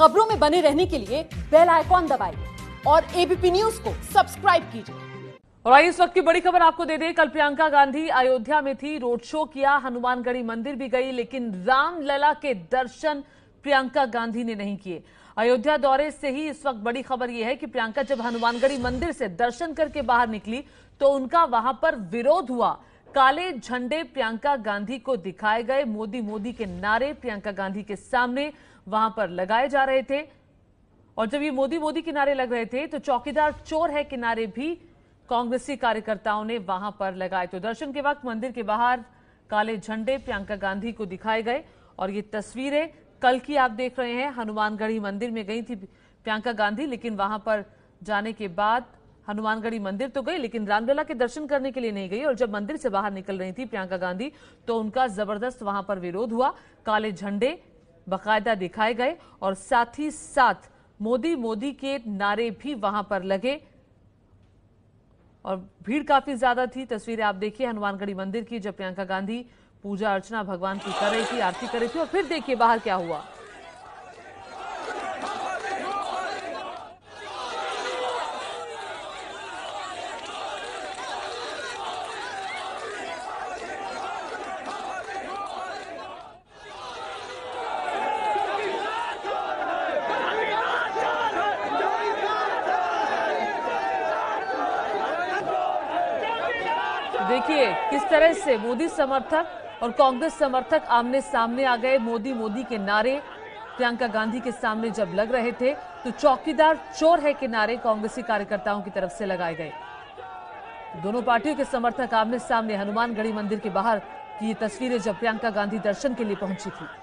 खबरों में बने रहने के लिए बेल आइकॉन दबाइए और एबीपी न्यूज को सब्सक्राइब कीजिए और आइए इस वक्त की बड़ी खबर आपको दे दें कल प्रियंका गांधी अयोध्या में थी रोड शो किया हनुमानगढ़ी मंदिर भी गई लेकिन रामलला के दर्शन प्रियंका गांधी ने नहीं किए अयोध्या दौरे से ही इस वक्त बड़ी खबर यह है कि प्रियंका जब हनुमानगढ़ी मंदिर से दर्शन करके बाहर निकली तो उनका वहां पर विरोध हुआ काले झंडे प्रियंका गांधी को दिखाए गए मोदी मोदी के नारे प्रियंका गांधी के सामने वहां पर लगाए जा रहे थे और जब ये मोदी मोदी किनारे लग रहे थे तो चौकीदार चोर है किनारे भी कांग्रेसी कार्यकर्ताओं ने वहां पर लगाए तो दर्शन के वक्त मंदिर के बाहर काले झंडे प्रियंका गांधी को दिखाए गए और ये तस्वीरें कल की आप देख रहे हैं हनुमानगढ़ी मंदिर में गई थी प्रियंका गांधी लेकिन वहां पर जाने के बाद हनुमानगढ़ी मंदिर तो गई लेकिन रामलला के दर्शन करने के लिए नहीं गई और जब मंदिर से बाहर निकल रही थी प्रियंका गांधी तो उनका जबरदस्त वहां पर विरोध हुआ काले झंडे बाकायदा दिखाए गए और साथ ही साथ मोदी मोदी के नारे भी वहां पर लगे और भीड़ काफी ज्यादा थी तस्वीरें आप देखिए हनुमानगढ़ी मंदिर की जब प्रियंका गांधी पूजा अर्चना भगवान की कर रही थी आरती कर रही थी और फिर देखिए बाहर क्या हुआ देखिए किस तरह से मोदी समर्थक और कांग्रेस समर्थक आमने सामने आ गए मोदी मोदी के नारे प्रियंका गांधी के सामने जब लग रहे थे तो चौकीदार चोर है के नारे कांग्रेसी कार्यकर्ताओं की तरफ से लगाए गए दोनों पार्टियों के समर्थक आमने सामने हनुमानगढ़ी मंदिर के बाहर की ये तस्वीरें जब प्रियंका गांधी दर्शन के लिए पहुंची थी